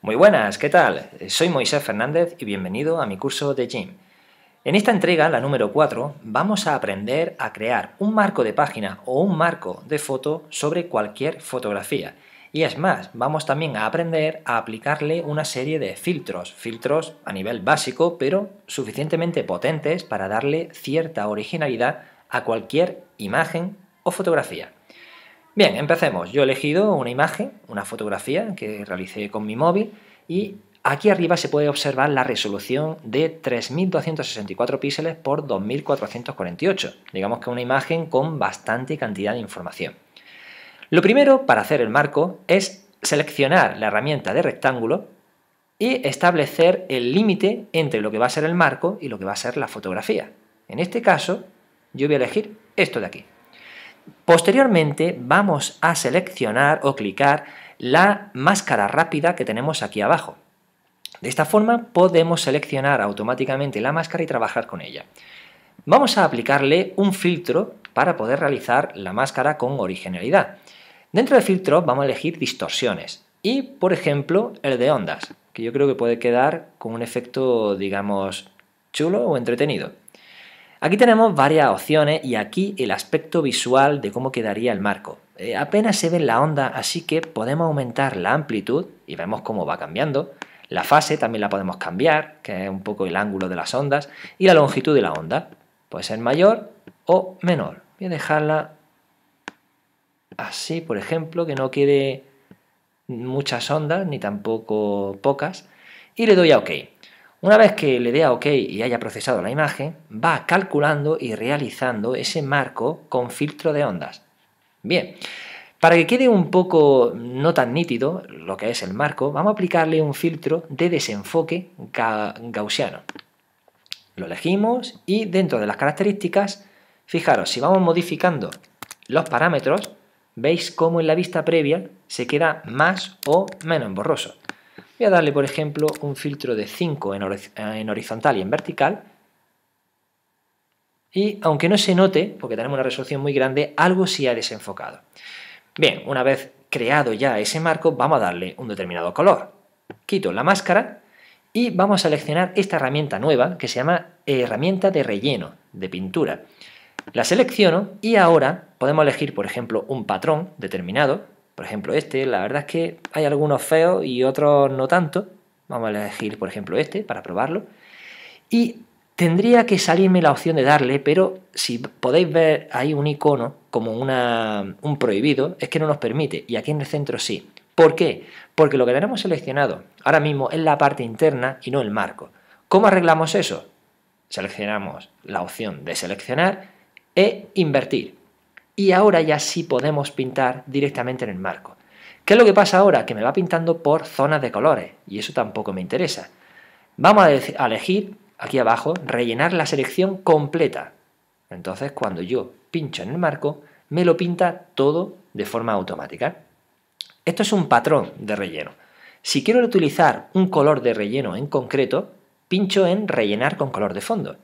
Muy buenas, ¿qué tal? Soy Moisés Fernández y bienvenido a mi curso de GYM. En esta entrega, la número 4, vamos a aprender a crear un marco de página o un marco de foto sobre cualquier fotografía. Y es más, vamos también a aprender a aplicarle una serie de filtros, filtros a nivel básico, pero suficientemente potentes para darle cierta originalidad a cualquier imagen o fotografía. Bien, empecemos. Yo he elegido una imagen, una fotografía que realicé con mi móvil y aquí arriba se puede observar la resolución de 3.264 píxeles por 2.448. Digamos que una imagen con bastante cantidad de información. Lo primero para hacer el marco es seleccionar la herramienta de rectángulo y establecer el límite entre lo que va a ser el marco y lo que va a ser la fotografía. En este caso, yo voy a elegir esto de aquí. Posteriormente vamos a seleccionar o clicar la máscara rápida que tenemos aquí abajo. De esta forma podemos seleccionar automáticamente la máscara y trabajar con ella. Vamos a aplicarle un filtro para poder realizar la máscara con originalidad. Dentro del filtro vamos a elegir distorsiones y, por ejemplo, el de ondas, que yo creo que puede quedar con un efecto, digamos, chulo o entretenido. Aquí tenemos varias opciones y aquí el aspecto visual de cómo quedaría el marco. Eh, apenas se ve la onda, así que podemos aumentar la amplitud y vemos cómo va cambiando. La fase también la podemos cambiar, que es un poco el ángulo de las ondas, y la longitud de la onda. Puede ser mayor o menor. Voy a dejarla así, por ejemplo, que no quede muchas ondas ni tampoco pocas. Y le doy a OK. Una vez que le dé a OK y haya procesado la imagen, va calculando y realizando ese marco con filtro de ondas. Bien, para que quede un poco no tan nítido lo que es el marco, vamos a aplicarle un filtro de desenfoque gaussiano. Lo elegimos y dentro de las características, fijaros, si vamos modificando los parámetros, veis cómo en la vista previa se queda más o menos borroso. Voy a darle, por ejemplo, un filtro de 5 en, horizontal y en vertical. Y aunque no se note, porque tenemos una resolución muy grande, algo sí ha desenfocado. Bien, una vez creado ya ese marco, vamos a darle un determinado color. Quito la máscara y vamos a seleccionar esta herramienta nueva que se llama herramienta de relleno de pintura. La selecciono y ahora podemos elegir, por ejemplo, un patrón determinado por ejemplo, este, la verdad es que hay algunos feos y otros no tanto. Vamos a elegir, por ejemplo, este para probarlo. Y tendría que salirme la opción de darle, pero si podéis ver ahí un icono como un prohibido, es que no nos permite. Y aquí en el centro sí. ¿Por qué? Porque lo que tenemos seleccionado ahora mismo es la parte interna y no el marco. ¿Cómo arreglamos eso? Seleccionamos la opción de seleccionar e invertir y ahora ya sí podemos pintar directamente en el marco. ¿Qué es lo que pasa ahora? Que me va pintando por zonas de colores y eso tampoco me interesa. Vamos a elegir aquí abajo rellenar la selección completa. Entonces cuando yo pincho en el marco me lo pinta todo de forma automática. Esto es un patrón de relleno. Si quiero utilizar un color de relleno en concreto, pincho en rellenar con color de fondo.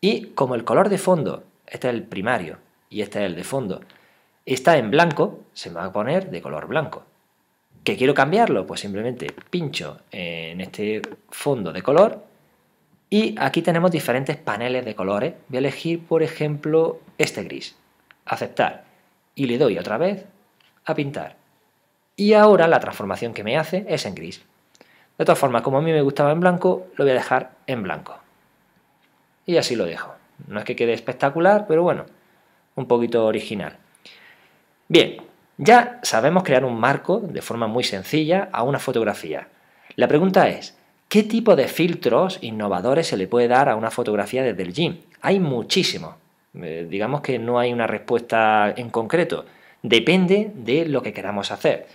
Y como el color de fondo, este es el primario, y este es el de fondo. Está en blanco, se me va a poner de color blanco. ¿Que quiero cambiarlo? Pues simplemente pincho en este fondo de color y aquí tenemos diferentes paneles de colores. Voy a elegir, por ejemplo, este gris. Aceptar. Y le doy otra vez a pintar. Y ahora la transformación que me hace es en gris. De todas formas, como a mí me gustaba en blanco, lo voy a dejar en blanco. Y así lo dejo. No es que quede espectacular, pero bueno, un poquito original. Bien, ya sabemos crear un marco de forma muy sencilla a una fotografía. La pregunta es, ¿qué tipo de filtros innovadores se le puede dar a una fotografía desde el gym? Hay muchísimos. Eh, digamos que no hay una respuesta en concreto. Depende de lo que queramos hacer.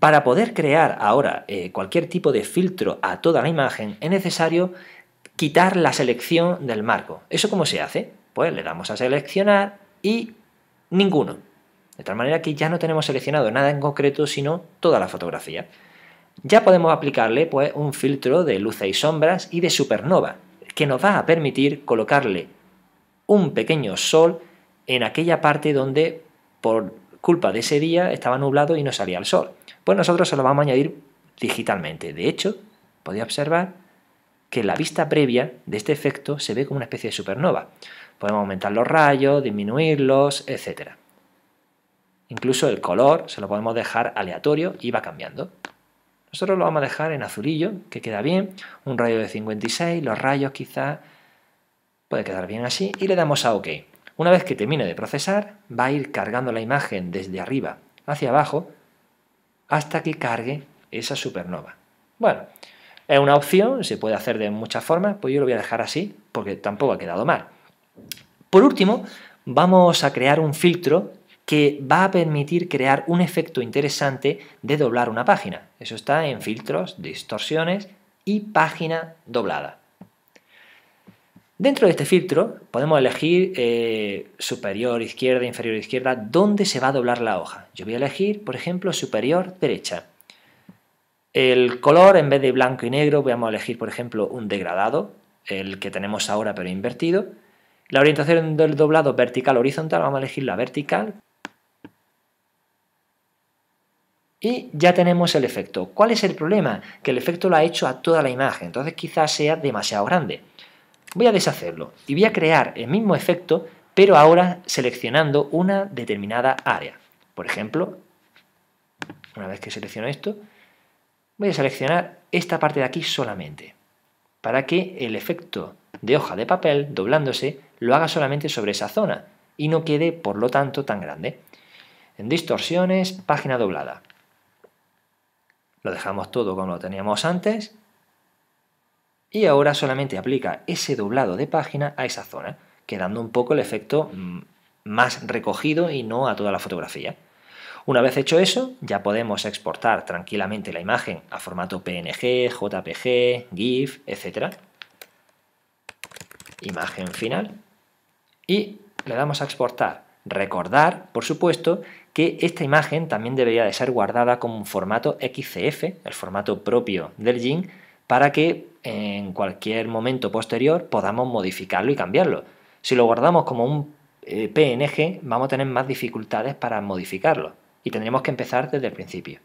Para poder crear ahora eh, cualquier tipo de filtro a toda la imagen es necesario quitar la selección del marco. ¿Eso cómo se hace? Pues le damos a seleccionar y ninguno. De tal manera que ya no tenemos seleccionado nada en concreto, sino toda la fotografía. Ya podemos aplicarle pues, un filtro de luces y sombras y de supernova, que nos va a permitir colocarle un pequeño sol en aquella parte donde por culpa de ese día estaba nublado y no salía el sol. Pues nosotros se lo vamos a añadir digitalmente. De hecho, podéis observar que la vista previa de este efecto se ve como una especie de supernova. Podemos aumentar los rayos, disminuirlos, etc. Incluso el color se lo podemos dejar aleatorio y va cambiando. Nosotros lo vamos a dejar en azulillo, que queda bien, un rayo de 56, los rayos quizá puede quedar bien así, y le damos a OK. Una vez que termine de procesar, va a ir cargando la imagen desde arriba hacia abajo hasta que cargue esa supernova. Bueno, es una opción, se puede hacer de muchas formas, pues yo lo voy a dejar así porque tampoco ha quedado mal. Por último, vamos a crear un filtro que va a permitir crear un efecto interesante de doblar una página. Eso está en filtros, distorsiones y página doblada. Dentro de este filtro podemos elegir eh, superior izquierda, inferior izquierda, dónde se va a doblar la hoja. Yo voy a elegir, por ejemplo, superior derecha. El color, en vez de blanco y negro, vamos a elegir, por ejemplo, un degradado, el que tenemos ahora pero invertido. La orientación del doblado vertical horizontal, vamos a elegir la vertical. Y ya tenemos el efecto. ¿Cuál es el problema? Que el efecto lo ha hecho a toda la imagen, entonces quizás sea demasiado grande. Voy a deshacerlo y voy a crear el mismo efecto, pero ahora seleccionando una determinada área. Por ejemplo, una vez que selecciono esto, Voy a seleccionar esta parte de aquí solamente, para que el efecto de hoja de papel doblándose lo haga solamente sobre esa zona y no quede, por lo tanto, tan grande. En distorsiones, página doblada. Lo dejamos todo como lo teníamos antes y ahora solamente aplica ese doblado de página a esa zona, quedando un poco el efecto mm, más recogido y no a toda la fotografía. Una vez hecho eso, ya podemos exportar tranquilamente la imagen a formato PNG, JPG, GIF, etc. Imagen final. Y le damos a exportar. Recordar, por supuesto, que esta imagen también debería de ser guardada como un formato XCF, el formato propio del JIN, para que en cualquier momento posterior podamos modificarlo y cambiarlo. Si lo guardamos como un eh, PNG, vamos a tener más dificultades para modificarlo y tendremos que empezar desde el principio.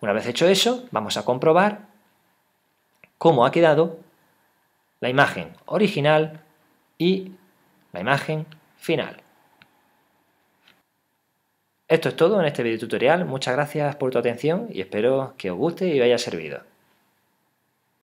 Una vez hecho eso, vamos a comprobar cómo ha quedado la imagen original y la imagen final. Esto es todo en este video tutorial. Muchas gracias por tu atención y espero que os guste y os haya servido.